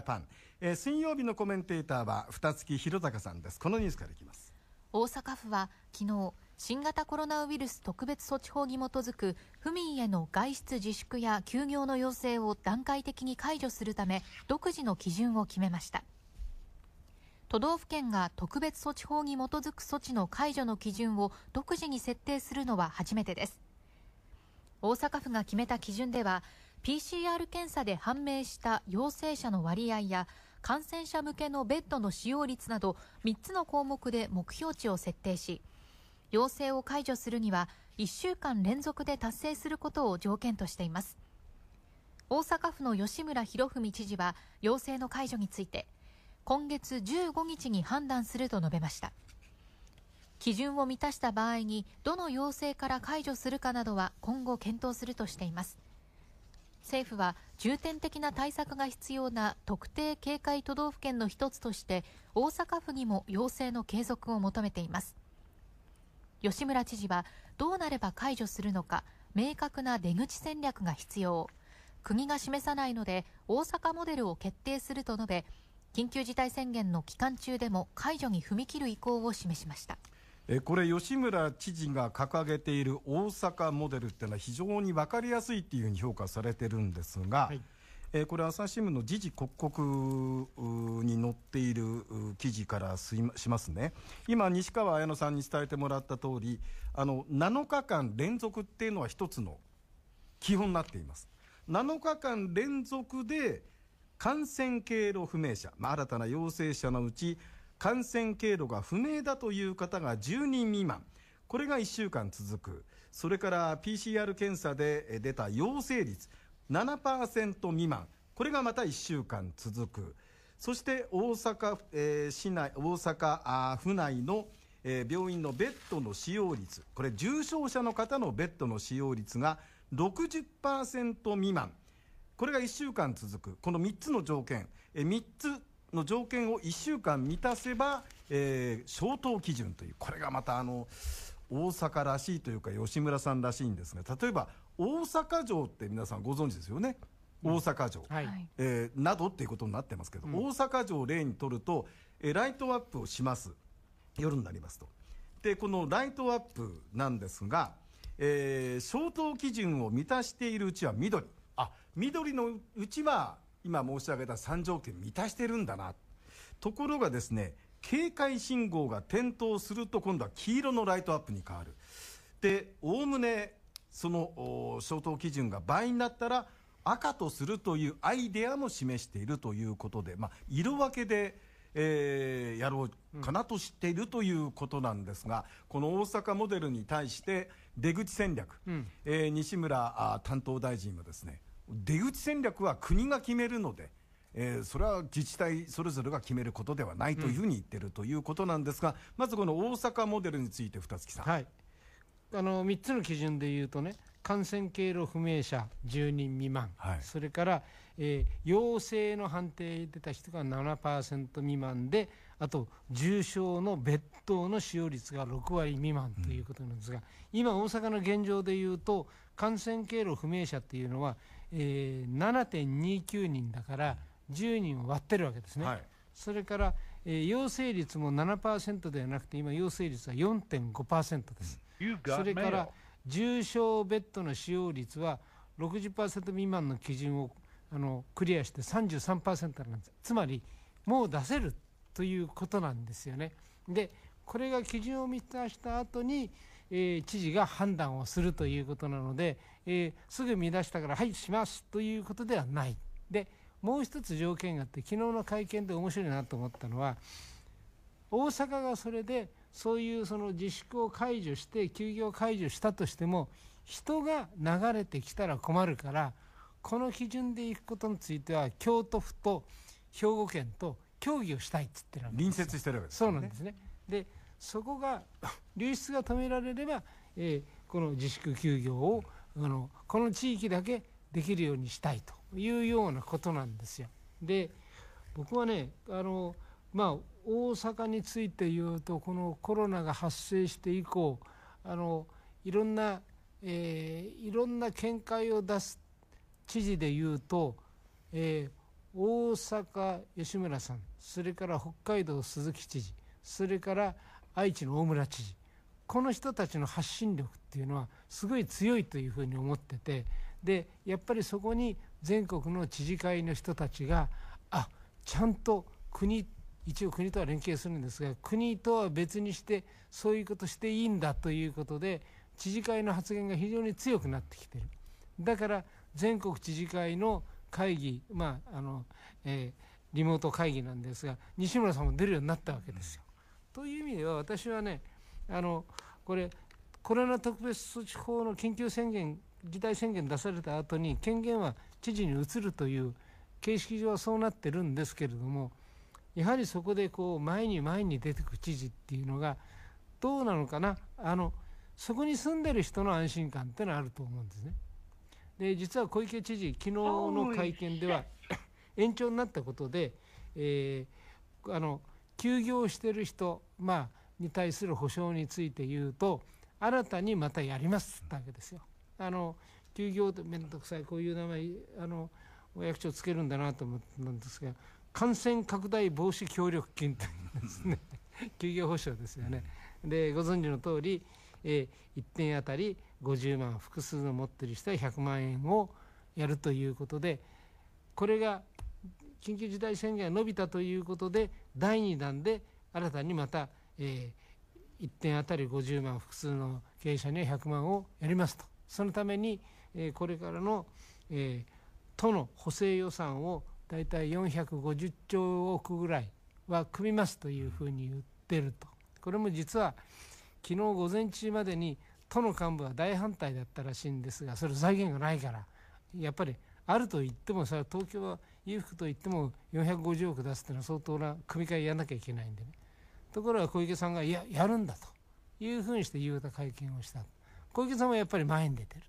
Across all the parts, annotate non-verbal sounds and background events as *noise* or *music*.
パン、えー、水曜日のコメンテーターは二月弘隆さんですこのニュースからいきます大阪府は昨日新型コロナウイルス特別措置法に基づく府民への外出自粛や休業の要請を段階的に解除するため独自の基準を決めました都道府県が特別措置法に基づく措置の解除の基準を独自に設定するのは初めてです大阪府が決めた基準では PCR 検査で判明した陽性者の割合や感染者向けのベッドの使用率など3つの項目で目標値を設定し要請を解除するには1週間連続で達成することを条件としています大阪府の吉村博文知事は要請の解除について今月15日に判断すると述べました基準を満たした場合にどの要請から解除するかなどは今後検討するとしています政府は重点的な対策が必要な特定警戒都道府県の一つとして大阪府にも要請の継続を求めています吉村知事はどうなれば解除するのか明確な出口戦略が必要国が示さないので大阪モデルを決定すると述べ緊急事態宣言の期間中でも解除に踏み切る意向を示しましたえこれ吉村知事が掲げている大阪モデルっていうのは非常に分かりやすいっていうふうに評価されてるんですが、はい、えこれ朝日新聞の時事刻々に載っている記事からしますね今西川綾乃さんに伝えてもらった通りあの7日間連続っていうのは一つの基本になっています7日間連続で感染経路不明者、まあ、新たな陽性者のうち感染経路が不明だという方が10人未満。これが1週間続く。それから PCR 検査で出た陽性率7%未満。これがまた1週間続く。そして大阪、えー、市内、大阪府内の、えー、病院のベッドの使用率。これ重症者の方のベッドの使用率が60%未満。これが1週間続く。この3つの条件。えー、3つの条件を1週間満たせば、えー、消灯基準というこれがまたあの大阪らしいというか吉村さんらしいんですが例えば大阪城って皆さんご存知ですよね。大阪城、はい、えー、などっていうことになってますけど、うん、大阪城を例にとると、えー、ライトアップをします夜になりますとでこのライトアップなんですが、えー、消灯基準を満たしているうちは緑あ緑のうちは今申し上げた3条件満たしてるんだなところがですね警戒信号が点灯すると今度は黄色のライトアップに変わるでおおむねその消灯基準が倍になったら赤とするというアイデアも示しているということで、まあ、色分けで、えー、やろうかなとしているということなんですが、うん、この大阪モデルに対して出口戦略、うん、えー、西村担当大臣はですね出口戦略は国が決めるので、えー、それは自治体それぞれが決めることではないというふうに言ってるということなんですが、うん、まずこの大阪モデルについて、二月さん、はい、あの3つの基準でいうとね、感染経路不明者10人未満、はい、それから、えー、陽性の判定出た人が7%未満で、あと重症の別棟の使用率が6割未満ということなんですが、うん、今、大阪の現状でいうと、感染経路不明者っていうのは、えー、7.29人だから10人を割ってるわけですね、はい、それから、えー、陽性率も7%ではなくて今陽性率は4.5%です、それから重症ベッドの使用率は60%未満の基準をあのクリアして33%なんですつまりもう出せるということなんですよねでこれが基準を満たした後に、えー、知事が判断をするということなのでえー、すぐ見出したから「はいします」ということではない。でもう一つ条件があって昨日の会見で面白いなと思ったのは大阪がそれでそういうその自粛を解除して休業解除したとしても人が流れてきたら困るからこの基準で行くことについては京都府と兵庫県と協議をしたいっつってる隣接してるわけです、ね、そうなんですねでそこが流出が止められれば、えー、この自粛休業を、うんあのこの地域だけできるようにしたいというようなことなんですよ。で僕はねあの、まあ、大阪について言うとこのコロナが発生して以降あのいろんな、えー、いろんな見解を出す知事で言うと、えー、大阪吉村さんそれから北海道鈴木知事それから愛知の大村知事この人たちの発信力っていうのはすごい強いというふうに思っててでやっぱりそこに全国の知事会の人たちがあちゃんと国一応国とは連携するんですが国とは別にしてそういうことしていいんだということで知事会の発言が非常に強くなってきてるだから全国知事会の会議まああの、えー、リモート会議なんですが西村さんも出るようになったわけですよ。という意味では私はねあのこれコロナ特別措置法の緊急宣言事態宣言出された後に権限は知事に移るという形式上はそうなってるんですけれどもやはりそこでこう前に前に出てく知事っていうのがどうなのかなあのそこに住んでる人の安心感ってのはあると思うんですね。で実は小池知事昨日の会見では延長になったことで、えー、あの休業してる人まあに対する保償について言うと新たにまたやりますってわけですよ。あの休業って面倒くさいこういう名前あのお役所つけるんだなと思ったんですが感染拡大防止協力金というですね *laughs* 休業補償ですよね。でご存知の通り、えー、1点あたり50万複数の持ってる人は100万円をやるということでこれが緊急事態宣言が延びたということで第2弾で新たにまたえー、1点あたり50万複数の経営者には100万をやりますとそのために、えー、これからの、えー、都の補正予算を大体450兆億ぐらいは組みますというふうに言ってるとこれも実は昨日午前中までに都の幹部は大反対だったらしいんですがそれ財源がないからやっぱりあると言ってもそれは東京は裕福と言っても450億出すっていうのは相当な組み替えやらなきゃいけないんでねところが小池さんが「ややるんだ」というふうにして夕方会見をした小池さんはやっぱり前に出てる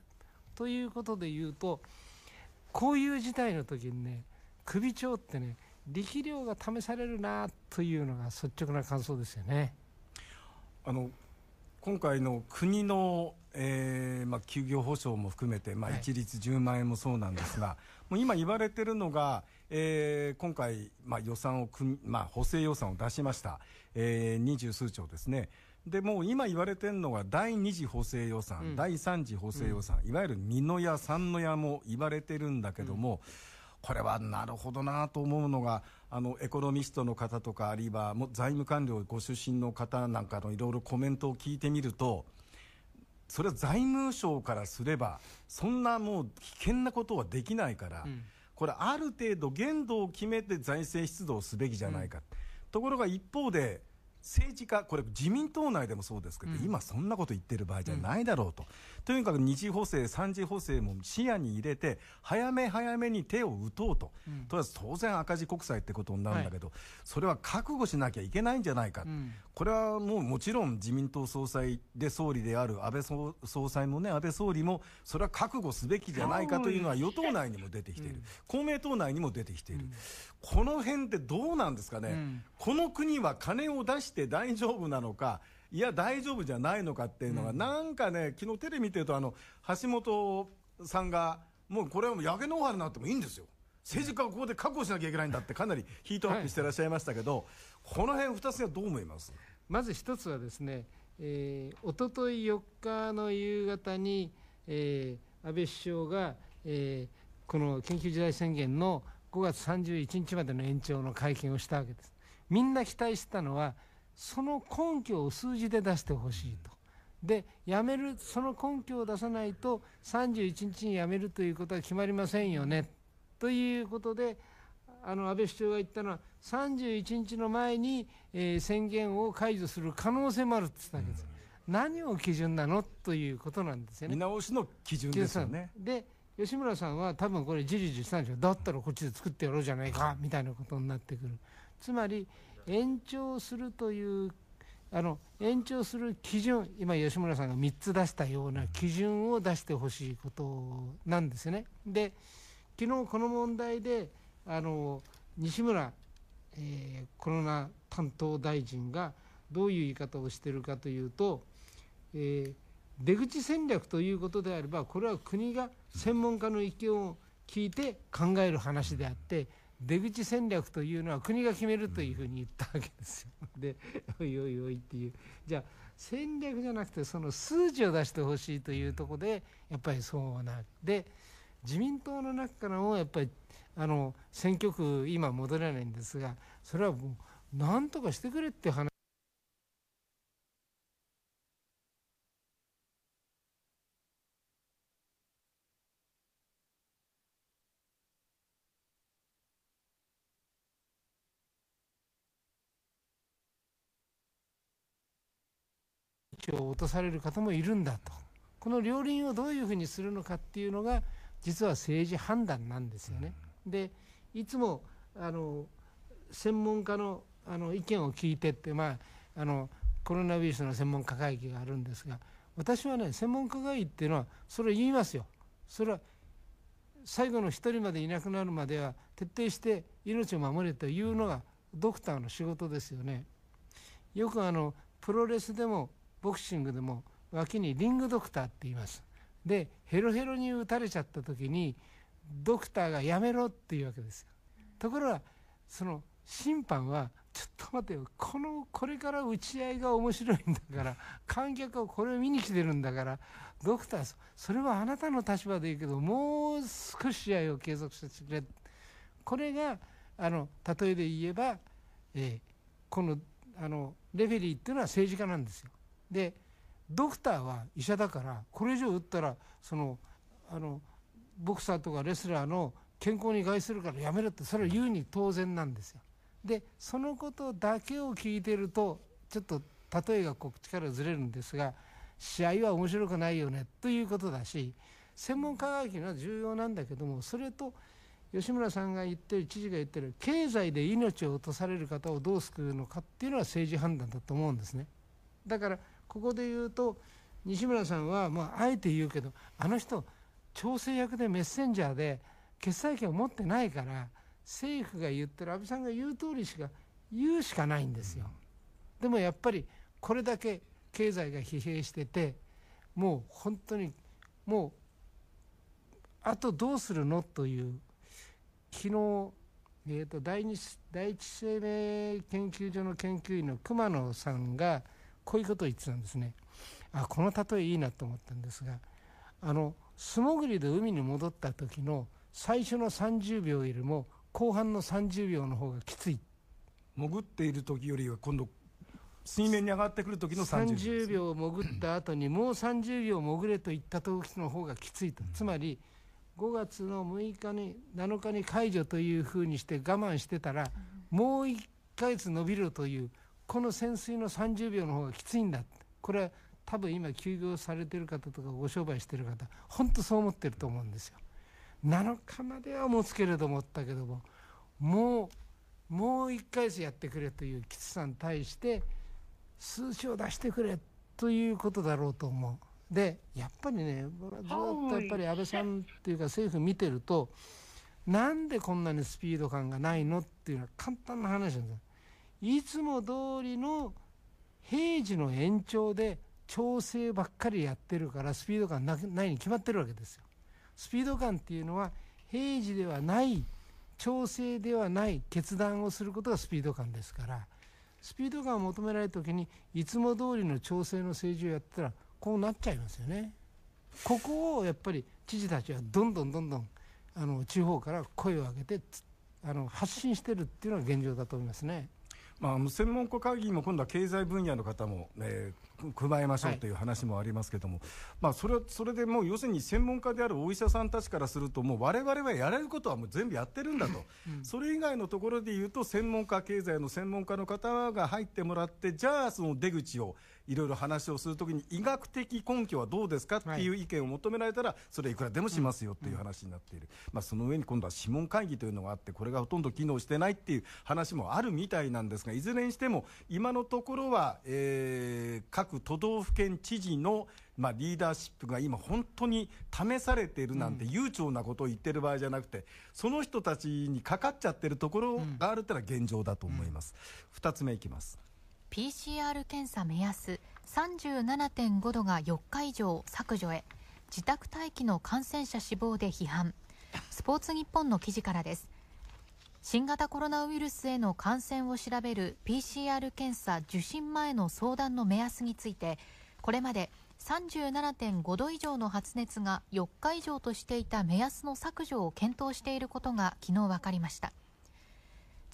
ということで言うとこういう事態の時にね首長ってね力量が試されるなというのが率直な感想ですよね。あの今回の国の、えーまあ、休業保障も含めて、まあ、一律10万円もそうなんですが、はい、もう今言われてるのが、えー、今回、まあ、予算をまあ、補正予算を出しました、えー、二十数兆ですね。でも今言われてるのが第2次補正予算、うん、第3次補正予算、うん、いわゆる二の矢、三の矢も言われてるんだけども、うんこれはなるほどなと思うのがあのエコノミストの方とかあるいはも財務官僚ご出身の方なんかのいろいろコメントを聞いてみるとそれは財務省からすればそんなもう危険なことはできないから、うん、これある程度限度を決めて財政出動すべきじゃないか、うん、ところが一方で政治家これ自民党内でもそうですけど、うん、今そんなこと言ってる場合じゃないだろうと。とにかく2次補正、3次補正も視野に入れて、早め早めに手を打とうと、うん、とりあえず当然赤字国債ってことになるんだけど、はい、それは覚悟しなきゃいけないんじゃないか、うん、これはもうもちろん自民党総裁で総理である安倍総総裁もね、安倍総理も、それは覚悟すべきじゃないかというのは、与党内にも出てきている、うん、公明党内にも出てきている、この辺ってどうなんですかね、この国は金を出して大丈夫なのか、いや大丈夫じゃないのかっていうのが、うん、なんかね昨日テレビ見てるとあの橋本さんがもうこれはもう焼け野原になってもいいんですよ政治家はここで確保しなきゃいけないんだってかなりヒートアップしてらっしゃいましたけど、はい、この辺2つはどう思いますまず1つはですね、えー、おととい4日の夕方に、えー、安倍首相が、えー、この緊急事態宣言の5月31日までの延長の会見をしたわけです。みんな期待したのはその根拠を数字で出してほしいと。でやめるその根拠を出さないと31日にやめるということは決まりませんよねということであの安倍首相が言ったのは31日の前に、えー、宣言を解除する可能性もあるって言ったわけです、うん、何を基準なのということなんですよね見直しの基準ですよねで吉村さんは多分これじりじりしたんでしょう。だったらこっちで作ってやろうじゃないかみたいなことになってくるつまり延長するというあの延長する基準今吉村さんが3つ出したような基準を出してほしいことなんですね。で昨日この問題であの西村、えー、コロナ担当大臣がどういう言い方をしてるかというと、えー、出口戦略ということであればこれは国が専門家の意見を聞いて考える話であって出口戦略というのは国が決めるというふうに言ったわけですよ。*laughs* でおいおいおいっていうじゃあ戦略じゃなくてその数字を出してほしいというとこでやっぱりそうなで自民党の中からもやっぱりあの選挙区今戻れないんですがそれはもうなんとかしてくれって話を落とされる方もいるんだとこの両輪をどういうふうにするのかっていうのが実は政治判断なんですよね。うん、でいつもあの専門家のあの意見を聞いてって、まあ、あのコロナウイルスの専門家会議があるんですが私はね専門家会議っていうのはそれを言いますよ。それは最後の1人までいなくなるまでは徹底して命を守れというのがドクターの仕事ですよね。よくあのプロレスでもボクシングでも脇にリングドクターって言いますでヘロヘロに打たれちゃった時にドクターがやめろっていうわけですよところがその審判はちょっと待てよこのこれから打ち合いが面白いんだから観客はこれを見に来てるんだからドクターそれはあなたの立場でいいけどもう少し試合を継続してくれこれがあの例えで言えば、えー、このあのレフェリーっていうのは政治家なんですよ。でドクターは医者だからこれ以上打ったらそのあのボクサーとかレスラーの健康に害するからやめろってそれは言うに当然なんですよ。でそのことだけを聞いてるとちょっと例えがこう力ずれるんですが試合は面白くないよねということだし専門家が言うのは重要なんだけどもそれと吉村さんが言ってる知事が言ってる経済で命を落とされる方をどう救うのかっていうのは政治判断だと思うんですね。だからここで言うと西村さんは、まあ、あえて言うけどあの人調整役でメッセンジャーで決裁権を持ってないから政府が言ってる安倍さんが言う通りしか言うしかないんですよ。でもやっぱりこれだけ経済が疲弊しててもう本当にもうあとどうするのという昨日えーと、と第二第一生命研究所の研究員の熊野さんがこういうことを言ってたんですねあこの例えいいなと思ったんですがあの素潜りで海に戻った時の最初の30秒よりも後半の30秒の方がきつい潜っている時よりは今度水面に上がってくる時の30秒、ね,、秒潜った後にもう30秒潜れと言った時の方がきついと、うん、つまり5月の6日に7日に解除というふうにして我慢してたら、うん、もう1か月伸びるというこの潜水の30秒の方がきついんだこれは多分今休業されてる方とかご商売してる方本当そう思ってると思うんですよ。7日までは持つけれどもったけどももうもう1回ずやってくれという吉さんに対して数値を出してくれということだろうと思う。でやっぱりねずっとやっぱり安倍さんっていうか政府見てるとなんでこんなにスピード感がないのっていうのは簡単な話なんですいつも通りの平時の延長で調整ばっかりやってるからスピード感ないに決まってるわけですよ。スピード感っていうのは平時ではない調整ではない決断をすることがスピード感ですからスピード感を求められる時にいつも通りの調整の政治をやったらこうなっちゃいますよね。ここをやっぱり知事たちはどんどんどんどんあの地方から声を上げてあの発信してるっていうのが現状だと思いますね。まあ、専門家会議も今度は経済分野の方も、えー、加えましょうという話もありますけども、はい、まあ、それそれでもう要するに専門家であるお医者さんたちからするともう我々はやれることはもう全部やってるんだと、うん、それ以外のところで言うと専門家経済の専門家の方が入ってもらってじゃあその出口をいろいろ話をするときに医学的根拠はどうですかっていう意見を求められたらそれいくらでもしますよっていう話になっている、まあ、その上に今度は諮問会議というのがあってこれがほとんど機能してないっていう話もあるみたいなんですがいずれにしても今のところは、えー、各都道府県知事のまあ、リーダーシップが今、本当に試されているなんて悠長なことを言ってる場合じゃなくて、その人たちにかかっちゃってるところがあるというのは現状だと思います。2つ目いきます PCR 検査目安37.5度が4日以上削除へ自宅待機の感染者死亡で批判スポーツニッポンの記事からです新型コロナウイルスへの感染を調べる PCR 検査受診前の相談の目安についてこれまで37.5度以上の発熱が4日以上としていた目安の削除を検討していることが昨日分かりました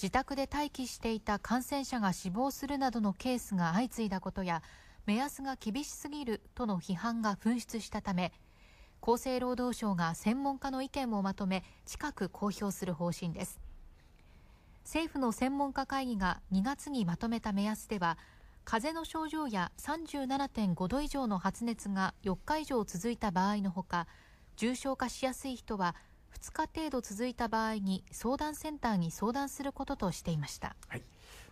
自宅で待機していた感染者が死亡するなどのケースが相次いだことや目安が厳しすぎるとの批判が噴出したため厚生労働省が専門家の意見をまとめ近く公表する方針です政府の専門家会議が2月にまとめた目安では風邪の症状や37.5度以上の発熱が4日以上続いた場合のほか重症化しやすい人は2日程度続いた場合に相談センターに相談することとしていました。はい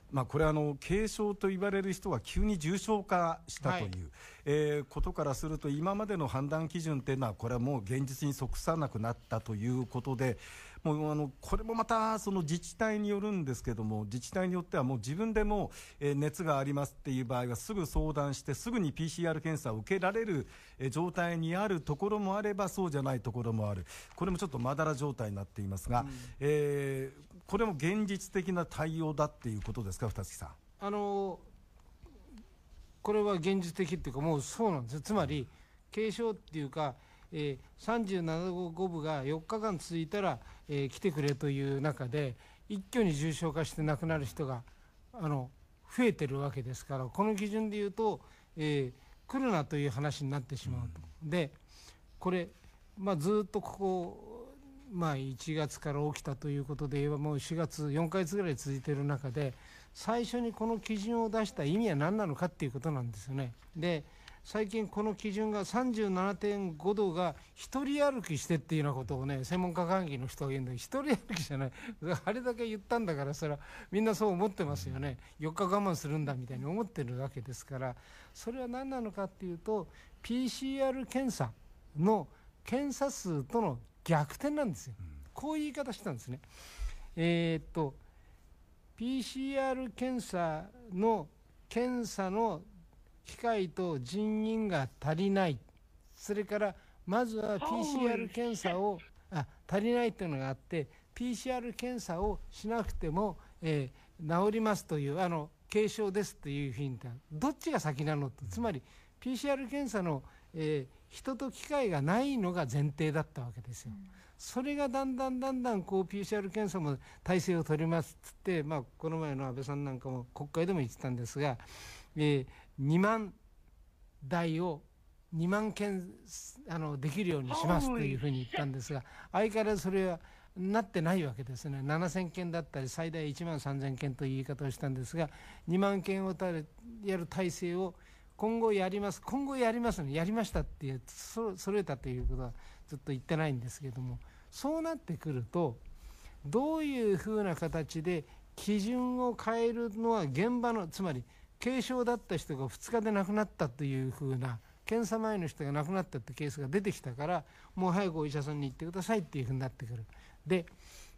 まあ、これあの軽症と言われる人は急に重症化したという、はい、えー、ことからすると今までの判断基準というのはこれはもう現実に即さなくなったということでもうあのこれもまたその自治体によるんですけども自治体によってはもう自分でも、え熱がありますっていう場合はすぐ相談してすぐに PCR 検査を受けられる、え状態にあるところもあればそうじゃないところもあるこれもちょっとまだら状態になっていますが、うん、えー、これも現実的な対応だっていうことですか二木さん。あのこれは現実的っていうかもうそうなんですつまり軽症っていうかえー、37号部が4日間続いたら、えー、来てくれという中で一挙に重症化して亡くなる人があの増えてるわけですからこの基準で言うと、えー、来るなという話になってしまうと。うん、でこれ、まあ、ずっとここ、まあ、1月から起きたということで言えばもう4月4か月ぐらい続いている中で最初にこの基準を出した意味は何なのかということなんですよね。で最近この基準が37.5度が一人歩きしてっていうようなことをね専門家会議の人が言うんだけど一人歩きじゃないあれだけ言ったんだからそれはみんなそう思ってますよね4日我慢するんだみたいに思ってるわけですからそれは何なのかっていうと PCR 検査の検査数との逆転なんですよ。こういう言い方したんですね。えー、っと PCR 検査の検査の機械と人員が足りない。それから、まずは PCR 検査を、あ、足りないというのがあって、PCR 検査をしなくても、えー、治りますという、あの、軽症ですというふうに、どっちが先なのと、つまり PCR 検査の、えー、人と機械がないのが前提だったわけですよ。それがだんだんだんだんこう PCR 検査も体制を取りますっつって、まあ、この前の安倍さんなんかも国会でも言ってたんですが、えー、2万台を2万件あのできるようにしますというふうに言ったんですが相変わらずそれはなってないわけですね7000件だったり最大1万3000件という言い方をしたんですが2万件をやる体制を今後やります今後やりますねやりましたってそ揃えたということはずっと言ってないんですけどもそうなってくるとどういうふうな形で基準を変えるのは現場のつまり軽症だった人が2日で亡くなったというふうな検査前の人が亡くなったってケースが出てきたからもう早くお医者さんに行ってくださいっていうふうになってくる。で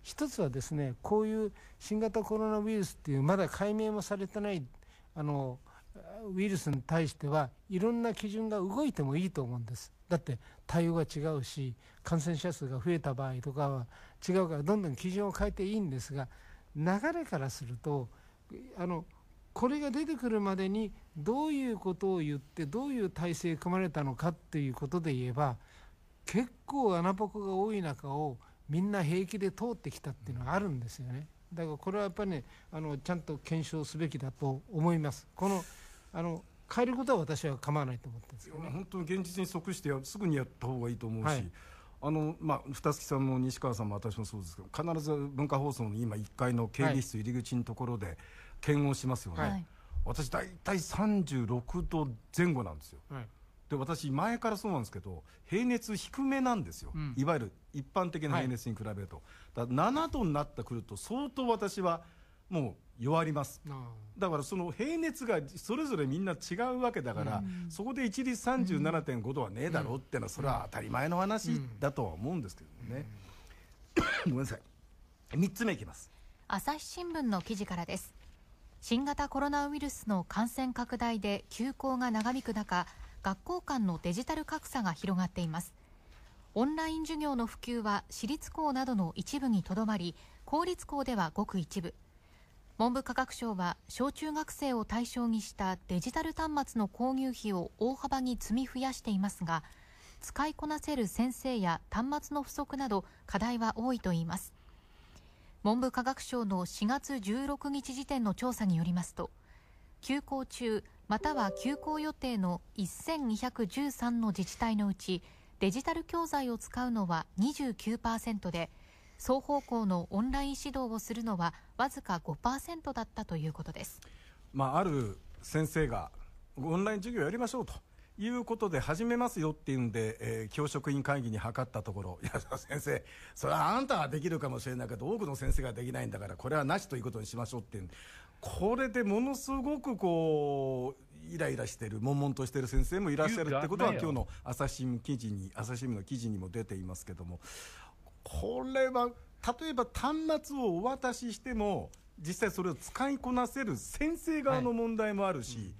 一つはですねこういう新型コロナウイルスっていうまだ解明もされてないあのウイルスに対してはいろんな基準が動いてもいいと思うんです。だって対応が違うし感染者数が増えた場合とかは違うからどんどん基準を変えていいんですが流れからするとあのこれが出てくるまでにどういうことを言ってどういう体制組まれたのかっていうことで言えば結構穴ぼこが多い中をみんな平気で通ってきたっていうのがあるんですよね。だからこれはやっぱりねあのちゃんと検証すべきだと思います。このあの変えることは私は構わないと思ってすね、本当に現実に即してすぐにやった方がいいと思うし、はい、あのまあ、二月さんも西川さんも私もそうですけど必ず文化放送の今1階の警備室入り口のところで、はい検温しますよね、はい、私大体36度前後なんですよ、はい、で私前からそうなんですけど平熱低めなんですよ、うん、いわゆる一般的な平熱に比べると、はい、7度になってくると相当私はもう弱りますだからその平熱がそれぞれみんな違うわけだから、うん、そこで一律37.5度はねえだろうってのはそれは当たり前の話だとは思うんですけどね、うん、ごめんなさい3つ目いきます朝日新聞の記事からです新型コロナウイルスの感染拡大で休校が長引く中学校間のデジタル格差が広がっていますオンライン授業の普及は私立校などの一部にとどまり公立校ではごく一部文部科学省は小中学生を対象にしたデジタル端末の購入費を大幅に積み増やしていますが使いこなせる先生や端末の不足など課題は多いといいます文部科学省の4月16日時点の調査によりますと休校中または休校予定の1213の自治体のうちデジタル教材を使うのは29%で双方向のオンライン指導をするのはわずか5%だったということです、まあ、ある先生がオンライン授業やりましょうということで始めますよっていうんで、えー、教職員会議に諮ったところ、*laughs* いや、先生、それはあんたはできるかもしれないけど、多くの先生ができないんだから、これはなしということにしましょうっていう、これでものすごくこう、イライラしてる、悶々としてる先生もいらっしゃるってことは、今日の朝日新聞記事に、朝日新聞の記事にも出ていますけども、これは、例えば端末をお渡ししても、実際それを使いこなせる先生側の問題もあるし、はいうん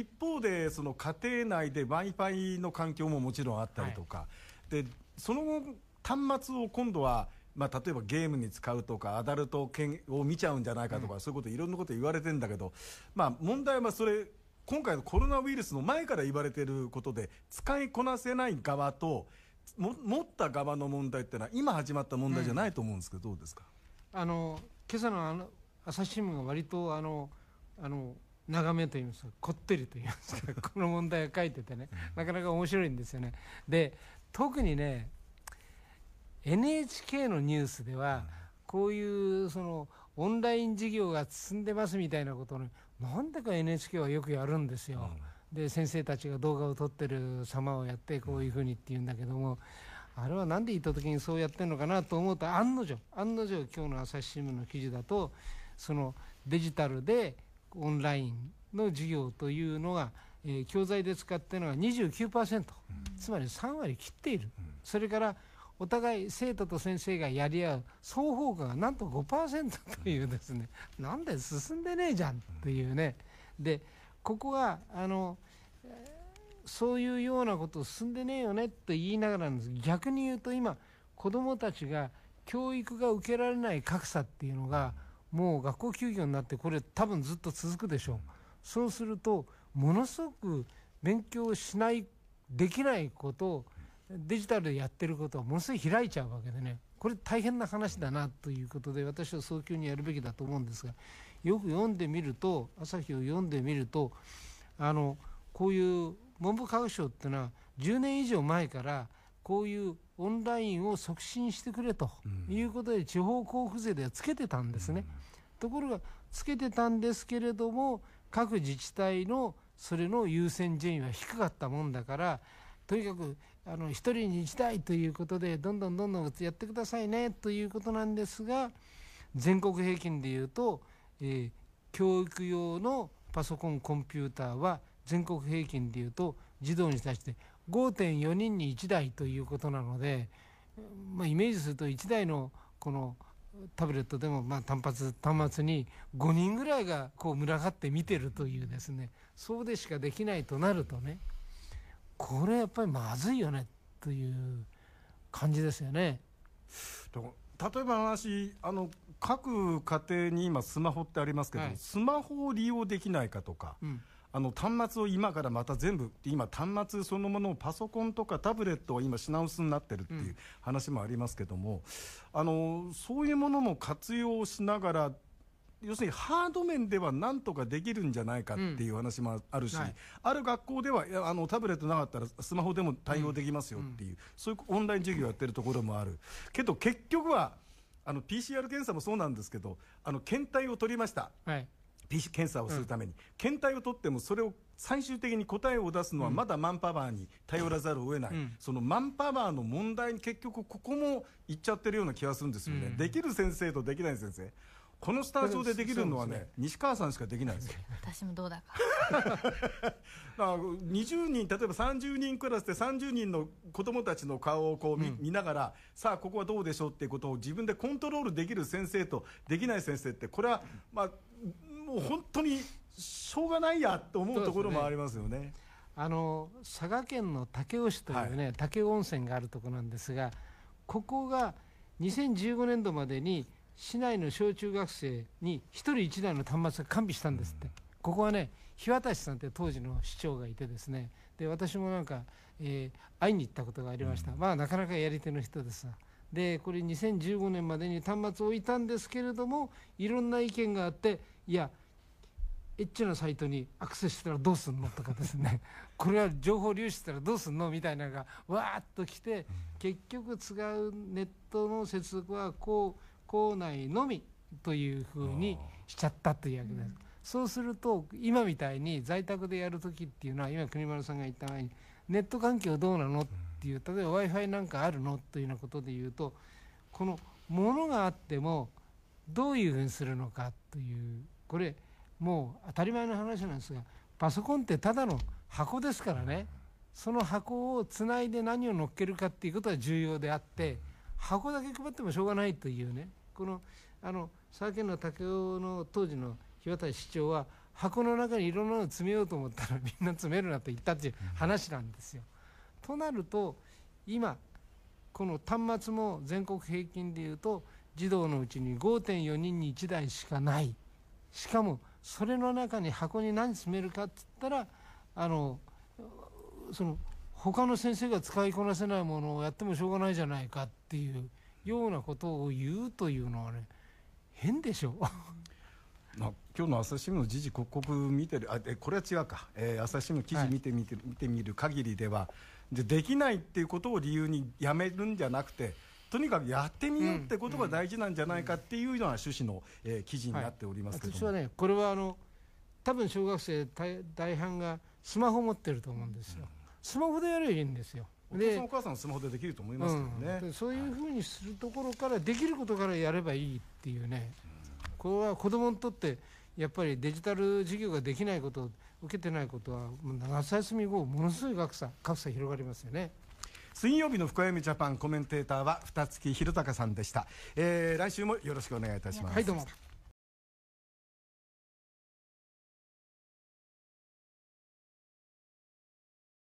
一方でその家庭内で w i f i の環境ももちろんあったりとか、はい、でその端末を今度は、まあ、例えばゲームに使うとかアダルトを見ちゃうんじゃないかとか、うん、そういうこといろんなこと言われてんだけど、まあ、問題はそれ今回のコロナウイルスの前から言われてることで使いこなせない側と持った側の問題ってのは今始まった問題じゃないと思うんですけど、うん、どうですかあの今朝のあの朝日新聞が割とあのあの眺めといいますかこってりといいますかこの問題を書いててねなかなか面白いんですよね。で特にね NHK のニュースでは、こういうそのオンライン事業が進んでますみたいなことを、なんでか NHK はよくやるんですよ。で先生たちが動画を撮ってる様をやってこういうふうにっていうんだけども。あれは何でった時にそうやってるのかなと思うと案の定案の定今日の朝日新聞の記事だとそのデジタルでオンラインの授業というのが、えー、教材で使っているのが29%、うん、つまり3割切っている、うん、それからお互い生徒と先生がやり合う双方向がなんと5%というですね、うん、なんで進んでねえじゃんというねでここはあの、えー、そういうようなこと進んでねえよねと言いながらなんです逆に言うと今子どもたちが教育が受けられない格差っていうのが、もう学校休業になってこれ多分ずっと続くでしょうそうするとものすごく勉強しないできないことをデジタルでやってることはものすごい開いちゃうわけでねこれ大変な話だなということで私は早急にやるべきだと思うんですがよく読んでみると朝日を読んでみるとあのこういう文部科学省っていうのは10年以上前からこういうオンラインを促進してくれということで、地方交付税ではつけてたんですね。ところが、つけてたんですけれども、各自治体のそれの優先順位は低かったもんだから、とにかくあの1人にた台ということで、どんどんどんどんやってくださいねということなんですが、全国平均でいうと、えー、教育用のパソコン、コンピューターは全国平均でいうと、児童に対して5.4人に1台ということなので、まあ、イメージすると1台のこのタブレットでもまあ単発端末に5人ぐらいがこう群がって見てるというですねそうでしかできないとなるとねこれやっぱりまずいよねという感じですよね。例えば話あの各家庭に今スマホってありますけど、はい、スマホを利用できないかとか、うんあの端末を今からまた全部今端末そのものをパソコンとかタブレットは今品薄になってるっていう話もありますけども、うん、あのそういうものも活用しながら要するにハード面ではなんとかできるんじゃないかっていう話もあるし、うんはい、ある学校ではあのタブレットなかったらスマホでも対応できますよっていう、うんうん、そういうオンライン授業やってるところもあるけど結局は PCR 検査もそうなんですけどあの検体を取りました。はい検査をするために、うん、検体を取ってもそれを最終的に答えを出すのはまだマンパワーに頼らざるを得ない、うん、そのマンパワーの問題に結局ここも行っちゃってるような気がするんですよね、うん、できる先生とできない先生このスタジオでできるのはね、ね、西川さんしかできないですよ私もどうだか20 *laughs* 人例えば30人クラスで30人の子供たちの顔をこう見うん、見ながらさあここはどうでしょうっていうことを自分でコントロールできる先生とできない先生ってこれは、まあもう本当にしょうがないやと思うところもありますよね。ねあの佐賀県の武雄市というね、はい、武雄温泉があるとこなんですがここが2015年度までに市内の小中学生に1人1台の端末が完備したんですって、うん、ここはね日渡さんって当時の市長がいてですねで私もなんか、えー、会いに行ったことがありました、うん、まあなかなかやり手の人ですが。でこれ2015年までに端末を置いたんですけれどもいろんな意見があっていやエッチなサイトにアクセスしたらどうすんのとかですね *laughs* これは情報流出したらどうすんのみたいなのがわーっときて結局使うネットの接続はこう校内のみというふうにしちゃったというわけです。うん、そうすると今みたいに在宅でやる時っていうのは今国丸さんが言ったようにネット環境どうなのっていう例えば w i f i なんかあるのというようなことで言うとこのものがあってもどういうふうにするのかというこれもう当たり前の話なんですがパソコンってただの箱ですからねその箱をつないで何を乗っけるかっていうことは重要であって箱だけ配ってもしょうがないというねこのあの佐賀県の武雄の当時の日渡市長は箱の中にいろんなの詰めようと思ったら *laughs* みんな詰めるなと言ったっていう話なんですよ。となると今この端末も全国平均でいうと児童のうちに5.4人に1台しかない。しかもそれの中に箱に何詰めるかっつったらあのその他の先生が使いこなせないものをやってもしょうがないじゃないかっていうようなことを言うというのはね変でしょ。ま *laughs* あ、今日の朝日新聞の時事刻々見てるあでこれは違うか、えー、朝日新聞記事見てみてはい、見てみる限りではでできないっていうことを理由にやめるんじゃなくてとにかくやってみようってことが大事なんじゃないかっていうような趣旨の、えー、記事になっておりますけど、はい、私はねこれはあの多分小学生大半がスマホ持ってると思うんですよ、スマホでやればいいんですよお父さんお母さんスマホでできると思いますけどね、うん、そういうふうにするところから、はい、できることからやればいいっていうね、うん、これは子供にとってやっぱりデジタル授業ができないこと受けてないことは夏休み後ものすごい格差格差広がりますよね。水曜日の深読みジャパンコメンテーターは二月弘隆さんでした、えー、来週もよろしくお願いいたしますはいどうも